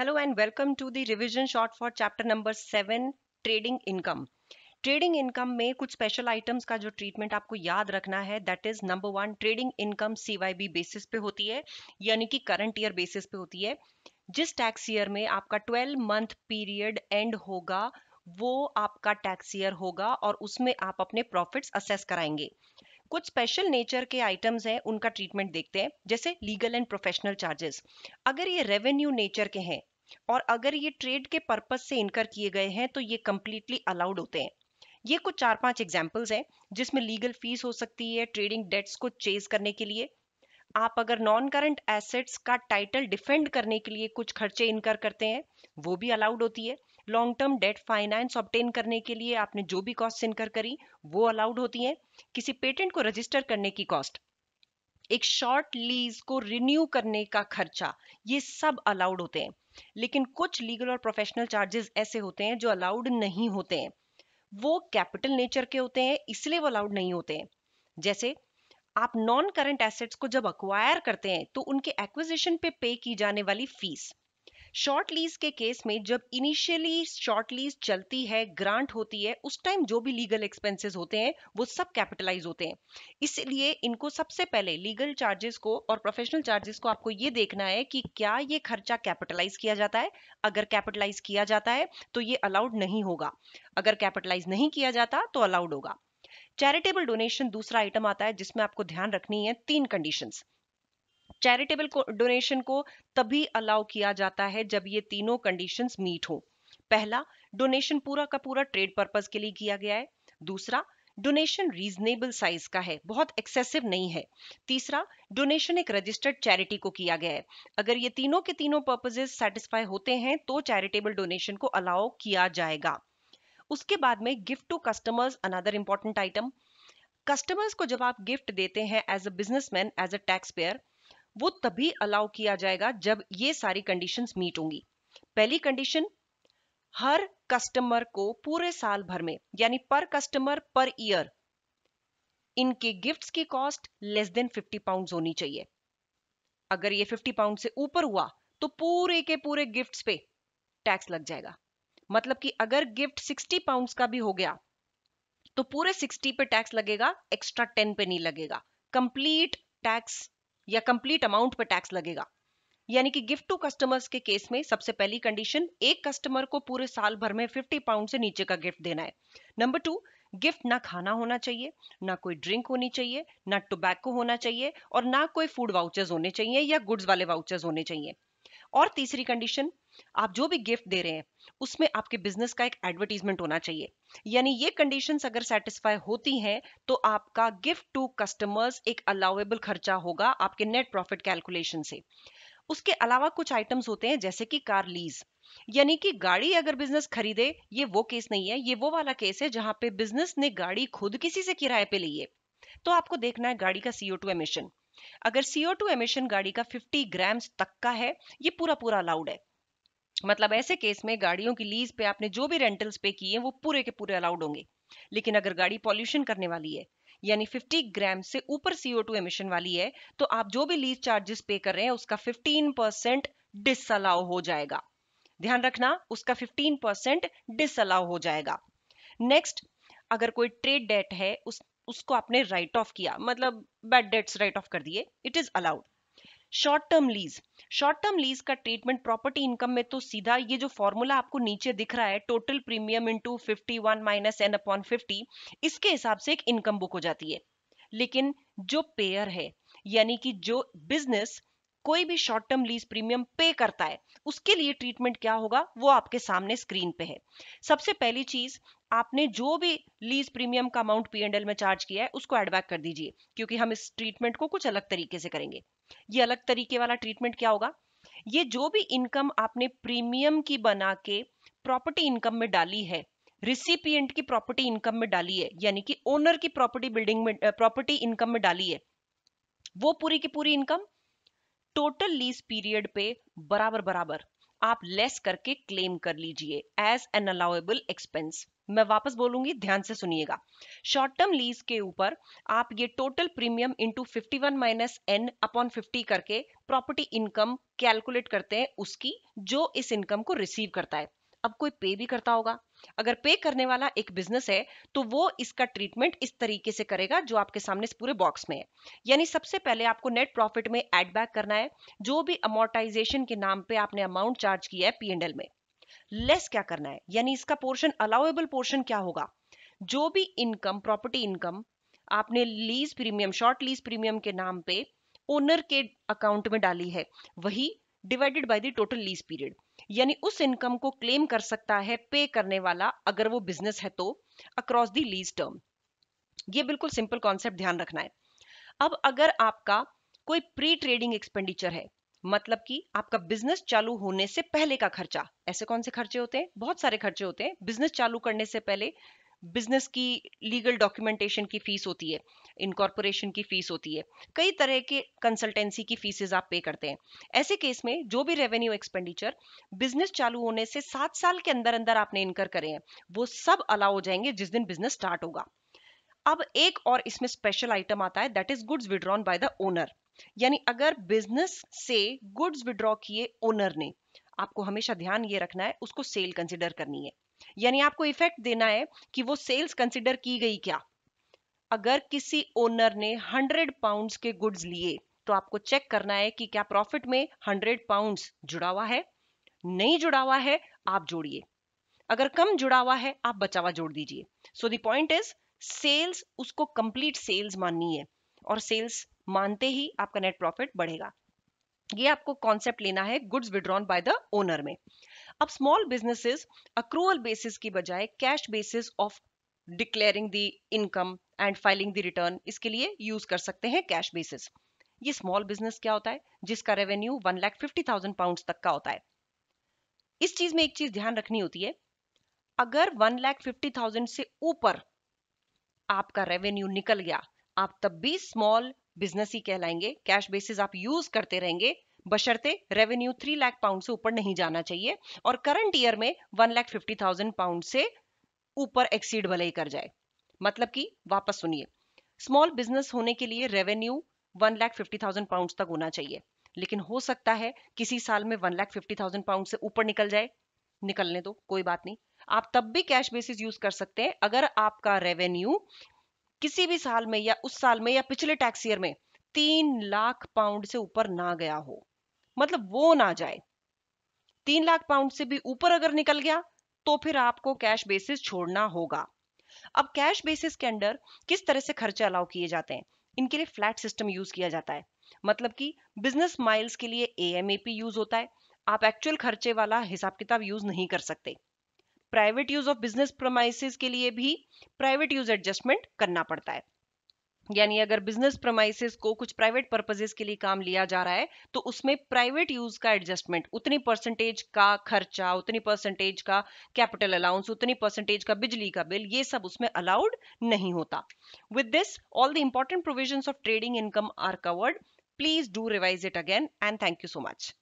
Hello and welcome to the revision short for chapter number 7 trading income. Trading income में कुछ special items का जो treatment आपको याद रखना है that is number one trading income CYB basis पे होती है यानी कि करंट ईयर बेसिस पे होती है जिस टैक्स ईयर में आपका 12 मंथ पीरियड एंड होगा वो आपका टैक्स ईयर होगा और उसमें आप अपने प्रॉफिट्स असेस कराएंगे कुछ स्पेशल नेचर के आइटम्स हैं उनका ट्रीटमेंट देखते हैं जैसे लीगल एंड प्रोफेशनल चार्जेस अगर ये रेवेन्यू नेचर के हैं और अगर ये ट्रेड के पर्पज से इनकर किए गए हैं तो ये कम्प्लीटली अलाउड होते हैं ये कुछ चार पांच एग्जाम्पल्स हैं जिसमें लीगल फीस हो सकती है ट्रेडिंग डेट्स को चेज करने के लिए आप अगर नॉन करंट एसेट्स का टाइटल डिफेंड करने के लिए कुछ खर्चे इनकर करते हैं वो भी अलाउड होती है long term debt finance obtain करने के लिए आपने जो भी कॉस्ट इनकर करी वो अलाउड होती है किसी पेटेंट को रजिस्टर करने की कॉस्ट एक शॉर्ट लीज को रिन्यू करने का खर्चा ये सब अलाउड होते हैं लेकिन कुछ लीगल और प्रोफेशनल चार्जेस ऐसे होते हैं जो अलाउड नहीं होते हैं वो कैपिटल नेचर के होते हैं इसलिए वो अलाउड नहीं होते हैं जैसे आप नॉन करंट एसेट्स को जब अक्वायर करते हैं तो उनके एक्विजिशन पे पे की जाने वाली फीस शॉर्ट लीज के केस में जब इनिशियली शॉर्ट लीज चलती है ग्रांट होती है उस टाइम जो भी लीगल एक्सपेंसेस होते हैं वो सब कैपिटलाइज होते हैं इसलिए इनको सबसे पहले लीगल चार्जेस को और प्रोफेशनल चार्जेस को आपको ये देखना है कि क्या ये खर्चा कैपिटलाइज किया जाता है अगर कैपिटलाइज किया जाता है तो ये अलाउड नहीं होगा अगर कैपिटलाइज नहीं किया जाता तो अलाउड होगा चैरिटेबल डोनेशन दूसरा आइटम आता है जिसमें आपको ध्यान रखनी है तीन कंडीशंस चैरिटेबल डोनेशन को तभी अलाउ किया जाता है जब ये तीनों कंडीशंस मीट हो पहला डोनेशन पूरा का पूरा ट्रेड पर्पज के लिए किया गया है दूसरा डोनेशन रीजनेबल साइज का है बहुत एक्सेसिव नहीं है तीसरा डोनेशन एक रजिस्टर्ड चैरिटी को किया गया है अगर ये तीनों के तीनों पर्पजेस सेटिस्फाई होते हैं तो चैरिटेबल डोनेशन को अलाउ किया जाएगा उसके बाद में gift to customers another important item customers को जब आप गिफ्ट देते हैं as a businessman as a tax payer वो तभी अलाउ किया जाएगा जब ये सारी कंडीशन मीट होंगी पहली कंडीशन हर कस्टमर को पूरे साल भर में यानी पर कस्टमर पर ईयर इनके गिफ्ट्स की कॉस्ट लेस देन 50 पाउंड होनी चाहिए अगर ये 50 पाउंड से ऊपर हुआ तो पूरे के पूरे गिफ्ट्स पे टैक्स लग जाएगा मतलब कि अगर गिफ्ट 60 पाउंड्स का भी हो गया तो पूरे 60 पे टैक्स लगेगा एक्स्ट्रा 10 पे नहीं लगेगा कंप्लीट टैक्स या कंप्लीट अमाउंट पर टैक्स लगेगा यानी कि गिफ्ट टू कस्टमर्स के केस में सबसे पहली कंडीशन एक कस्टमर को पूरे साल भर में 50 पाउंड से नीचे का गिफ्ट देना है नंबर टू गिफ्ट ना खाना होना चाहिए ना कोई ड्रिंक होनी चाहिए ना टोबैको होना चाहिए और ना कोई फूड वाउचर्स होने चाहिए या गुड्स वाले वाउचर्स होने चाहिए और तीसरी कंडीशन आप जो भी गिफ्ट दे रहे हैं उसमें आपके बिजनेस का एक एडवर्टीजमेंट होना चाहिए यानी ये कंडीशंस अगर सेटिस्फाई होती हैं तो आपका गिफ्ट टू कस्टमर्स एक अलाउेबल खर्चा होगा आपके नेट प्रॉफिट कैलकुलेशन से उसके अलावा कुछ आइटम्स होते हैं जैसे कि कार लीज यानी कि गाड़ी अगर बिजनेस खरीदे ये वो केस नहीं है ये वो वाला केस है जहां पे बिजनेस ने गाड़ी खुद किसी से किराए पे ली है तो आपको देखना है गाड़ी का सीओ टू एमिशन अगर CO2 एमिशन गाड़ी का 50 ग्राम तक का है ये पूरा पूरा अलाउड है मतलब ऐसे केस में गाड़ियों की लीज पे आपने जो भी रेंटल्स पे किए हैं वो पूरे के पूरे अलाउड होंगे लेकिन अगर गाड़ी पॉल्यूशन करने वाली है यानी 50 ग्राम से ऊपर CO2 एमिशन वाली है तो आप जो भी लीज चार्जेस पे कर रहे हैं उसका 15 परसेंट डिसअलाउ हो जाएगा ध्यान रखना उसका 15 परसेंट डिसअलाउ हो जाएगा नेक्स्ट अगर कोई ट्रेड डेट है उस उसको आपने राइट ऑफ किया मतलब बैड डेट्स राइट ऑफ कर दिए it is allowed short term lease short term lease का ट्रीटमेंट प्रॉपर्टी इनकम में तो सीधा ये जो फॉर्मूला आपको नीचे दिख रहा है total premium into fifty one minus n upon fifty इसके हिसाब से एक इनकम बुक हो जाती है लेकिन जो पेयर है यानी कि जो बिजनेस कोई भी शॉर्ट टर्म लीज प्रीमियम पे करता है उसके लिए ट्रीटमेंट क्या होगा वो आपके सामने स्क्रीन पे है सबसे पहली चीज आपने जो भी लीज प्रीमियम का अमाउंट पीएनएल में चार्ज किया है उसको एडबैक कर दीजिए क्योंकि हम इस ट्रीटमेंट को कुछ अलग तरीके से करेंगे ये अलग तरीके वाला ट्रीटमेंट क्या होगा ये जो भी इनकम आपने प्रीमियम की बना के प्रॉपर्टी इनकम में डाली है रिसिपियंट की प्रॉपर्टी इनकम में डाली है यानी कि ओनर की प्रॉपर्टी बिल्डिंग में प्रॉपर्टी इनकम में डाली है वो पूरी की पूरी इनकम टोटल लीज पीरियड पे बराबर बराबर आप लेस करके क्लेम कर लीजिए एज एन अलाउेबल एक्सपेंस मैं वापस बोलूंगी ध्यान से सुनिएगा शॉर्ट टर्म लीज के ऊपर आप ये total premium into fifty one minus n upon fifty करके प्रॉपर्टी इनकम कैलकुलेट करते हैं उसकी जो इस इनकम को रिसीव करता है अब कोई पे भी करता होगा अगर पे करने वाला एक बिजनेस है तो वो इसका ट्रीटमेंट इस तरीके से करेगा जो आपके सामने इस पूरे बॉक्स में है यानी सबसे पहले आपको नेट प्रॉफिट में एड बैक करना है जो भी अमोर्टाइजेशन के नाम पे आपने अमाउंट चार्ज किया है पीएनएल में लेस क्या करना है यानी इसका पोर्शन अलाउेबल पोर्शन क्या होगा जो भी इनकम प्रॉपर्टी इनकम आपने lease premium short lease premium के नाम पे ओनर के अकाउंट में डाली है वही divided by the total lease period यानी उस इनकम को क्लेम कर सकता है पे करने वाला अगर वो बिजनेस है तो अक्रॉस दी लीज टर्म ये बिल्कुल सिंपल कॉन्सेप्ट ध्यान रखना है अब अगर आपका कोई प्री ट्रेडिंग एक्सपेंडिचर है मतलब कि आपका बिजनेस चालू होने से पहले का खर्चा ऐसे कौन से खर्चे होते हैं बहुत सारे खर्चे होते हैं बिजनेस चालू करने से पहले बिजनेस की लीगल डॉक्यूमेंटेशन की फीस होती है इनकॉर्पोरेशन की फीस होती है कई तरह के कंसल्टेंसी की फीसेज आप पे करते हैं ऐसे केस में जो भी रेवेन्यू एक्सपेंडिचर बिजनेस चालू होने से सात साल के अंदर अंदर आपने इनकर करे हैं वो सब अलाउ हो जाएंगे जिस दिन बिजनेस स्टार्ट होगा अब एक और इसमें स्पेशल आइटम आता है that is goods withdrawn by the owner यानी अगर बिजनेस से गुड्स विड्रॉ किए ओनर ने आपको हमेशा ध्यान ये रखना है उसको सेल कंसिडर करनी है यानी आपको इफेक्ट देना है कि वो सेल्स कंसिडर की गई क्या अगर किसी ओनर ने हंड्रेड पाउंड के गुड्स लिए तो आपको चेक करना है कि क्या प्रॉफिट में हंड्रेड पाउंड जुड़ा हुआ है नहीं जुड़ा हुआ है आप जोड़िए अगर कम जुड़ा हुआ है आप बचावा जोड़ दीजिए so the point is sales उसको कंप्लीट सेल्स माननी है और सेल्स मानते ही आपका नेट प्रॉफिट बढ़ेगा ये आपको कॉन्सेप्ट लेना है goods withdrawn by the owner में अब स्मॉल बिजनेसेस अक्रूवल बेसिस की बजाय cash basis of declaring the income and filing the return इसके लिए यूज कर सकते हैं कैश बेसिस ये स्मॉल बिजनेस क्या होता है जिसका revenue one lakh fifty thousand pound तक का होता है इस चीज में एक चीज ध्यान रखनी होती है अगर वन लाख फिफ्टी थाउजेंड से ऊपर आपका रेवेन्यू निकल गया आप तब भी स्मॉल बिजनेस ही कहलाएंगे कैश बेसिस आप यूज करते रहेंगे बशर्ते रेवेन्यू थ्री लाख पाउंड से ऊपर नहीं जाना चाहिए और करंट ईयर में one lakh fifty thousand pound से ऊपर एक्सीड भले ही कर जाए मतलब कि वापस सुनिए स्मॉल बिजनेस होने के लिए revenue one lakh fifty thousand pound तक होना चाहिए लेकिन हो सकता है किसी साल में one lakh fifty thousand pound से ऊपर निकल जाए निकलने दो कोई बात नहीं आप तब भी कैश बेसिस यूज कर सकते हैं अगर आपका रेवेन्यू किसी भी साल में या उस साल में या पिछले टैक्स ईयर में तीन लाख पाउंड से ऊपर ना गया हो मतलब वो ना जाए तीन लाख पाउंड से भी ऊपर अगर निकल गया तो फिर आपको कैश बेसिस छोड़ना होगा अब कैश बेसिस के अंडर किस तरह से खर्चे अलाउ किए जाते हैं इनके लिए फ्लैट सिस्टम यूज किया जाता है मतलब कि बिजनेस माइल्स के लिए एएमएपी यूज होता है आप एक्चुअल खर्चे वाला हिसाब किताब यूज नहीं कर सकते private use of business premises के लिए भी प्राइवेट यूज एडजस्टमेंट करना पड़ता है यानी अगर बिजनेस प्रमाइसिस को कुछ प्राइवेट पर्पजेस के लिए काम लिया जा रहा है तो उसमें प्राइवेट यूज का एडजस्टमेंट उतनी परसेंटेज का खर्चा उतनी परसेंटेज का कैपिटल अलाउंस उतनी परसेंटेज का बिजली का बिल ये सब उसमें अलाउड नहीं होता with this all the important provision of trading income are covered please do revise it again and thank you so much